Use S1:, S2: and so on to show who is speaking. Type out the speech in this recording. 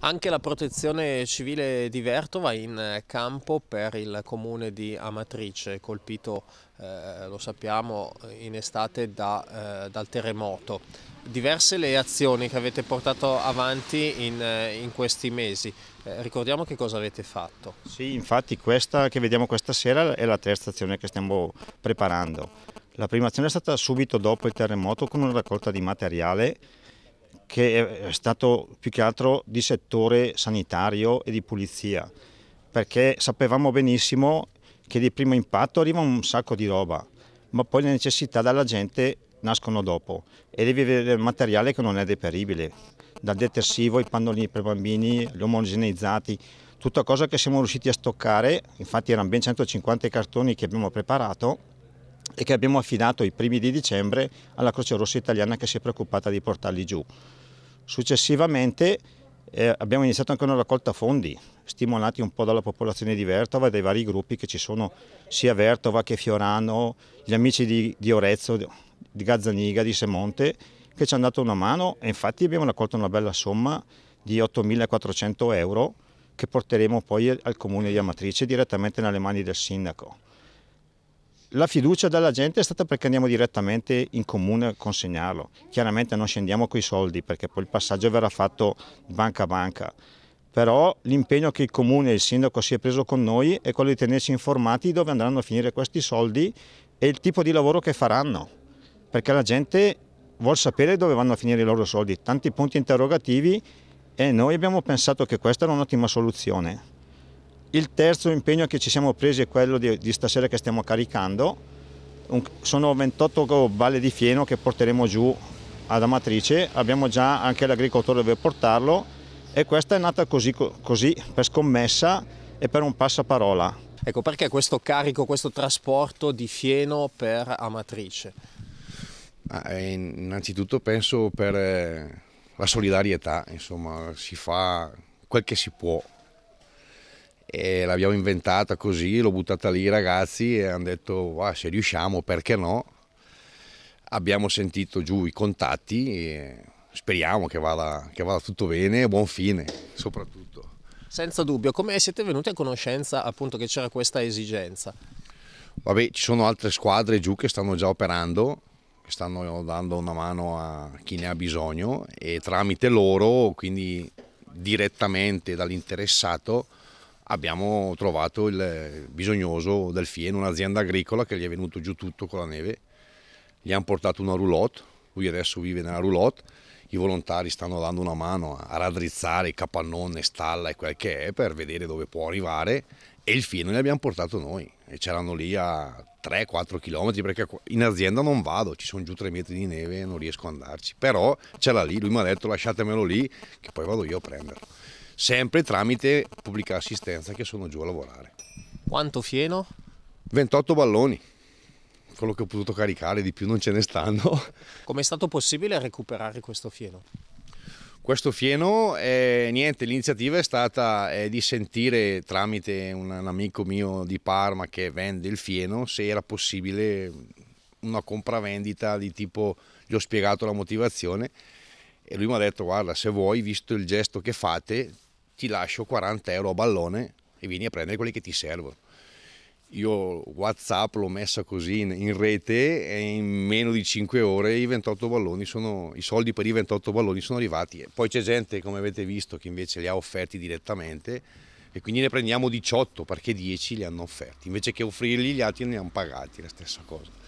S1: Anche la protezione civile di Verto va in eh, campo per il comune di Amatrice, colpito, eh, lo sappiamo, in estate da, eh, dal terremoto. Diverse le azioni che avete portato avanti in, eh, in questi mesi, eh, ricordiamo che cosa avete fatto. Sì,
S2: infatti questa che vediamo questa sera è la terza azione che stiamo preparando. La prima azione è stata subito dopo il terremoto con una raccolta di materiale che è stato più che altro di settore sanitario e di pulizia, perché sapevamo benissimo che di primo impatto arriva un sacco di roba, ma poi le necessità della gente nascono dopo e devi avere materiale che non è deperibile, dal detersivo ai pannolini per bambini, gli omogeneizzati, tutta cosa che siamo riusciti a stoccare, infatti erano ben 150 i cartoni che abbiamo preparato e che abbiamo affidato i primi di dicembre alla Croce Rossa Italiana che si è preoccupata di portarli giù. Successivamente eh, abbiamo iniziato anche una raccolta fondi, stimolati un po' dalla popolazione di Vertova e dai vari gruppi che ci sono, sia Vertova che Fiorano, gli amici di, di Orezzo, di Gazzaniga, di Semonte, che ci hanno dato una mano e infatti abbiamo raccolto una bella somma di 8.400 euro che porteremo poi al comune di Amatrice direttamente nelle mani del sindaco la fiducia della gente è stata perché andiamo direttamente in comune a consegnarlo. Chiaramente non scendiamo coi soldi perché poi il passaggio verrà fatto banca a banca. Però l'impegno che il comune e il sindaco si è preso con noi è quello di tenerci informati dove andranno a finire questi soldi e il tipo di lavoro che faranno. Perché la gente vuole sapere dove vanno a finire i loro soldi. Tanti punti interrogativi e noi abbiamo pensato che questa era un'ottima soluzione. Il terzo impegno che ci siamo presi è quello di, di stasera che stiamo caricando, Un, sono 28 balle di fieno che porteremo giù ad Amatrice, abbiamo già anche l'agricoltore dove portarlo e questa è nata così, così per scommessa e per un passaparola. Ecco, perché questo
S1: carico, questo trasporto di fieno per Amatrice?
S2: Ah, eh,
S3: innanzitutto penso per eh, la solidarietà, insomma, si fa quel che si può e l'abbiamo inventata così, l'ho buttata lì i ragazzi e hanno detto wow, se riusciamo perché no. Abbiamo sentito giù i contatti e speriamo che vada, che vada tutto bene e buon fine soprattutto.
S1: Senza dubbio, come siete venuti a conoscenza appunto che c'era questa esigenza?
S3: Vabbè, ci sono altre squadre giù che stanno già operando, che stanno dando una mano a chi ne ha bisogno e tramite loro, quindi direttamente dall'interessato, abbiamo trovato il bisognoso del fieno, un'azienda agricola che gli è venuto giù tutto con la neve, gli hanno portato una roulotte, lui adesso vive nella roulotte, i volontari stanno dando una mano a raddrizzare capannone, stalla e quel che è per vedere dove può arrivare e il fieno abbiamo portato noi e c'erano lì a 3-4 km perché in azienda non vado, ci sono giù 3 metri di neve e non riesco ad andarci, però c'era lì, lui mi ha detto lasciatemelo lì che poi vado io a prenderlo sempre tramite pubblica assistenza che sono giù a lavorare. Quanto fieno? 28 balloni, quello che ho potuto caricare, di più non ce ne stanno.
S1: Come è stato possibile recuperare questo fieno?
S3: Questo fieno, eh, niente, l'iniziativa è stata eh, di sentire tramite un, un amico mio di Parma che vende il fieno se era possibile una compravendita di tipo, gli ho spiegato la motivazione e lui mi ha detto guarda se vuoi, visto il gesto che fate, ti lascio 40 euro a ballone e vieni a prendere quelli che ti servono. Io Whatsapp l'ho messa così in, in rete e in meno di 5 ore i, 28 balloni sono, i soldi per i 28 balloni sono arrivati. Poi c'è gente, come avete visto, che invece li ha offerti direttamente e quindi ne prendiamo 18 perché 10 li hanno offerti. Invece che offrirli gli altri ne hanno pagati, la stessa cosa.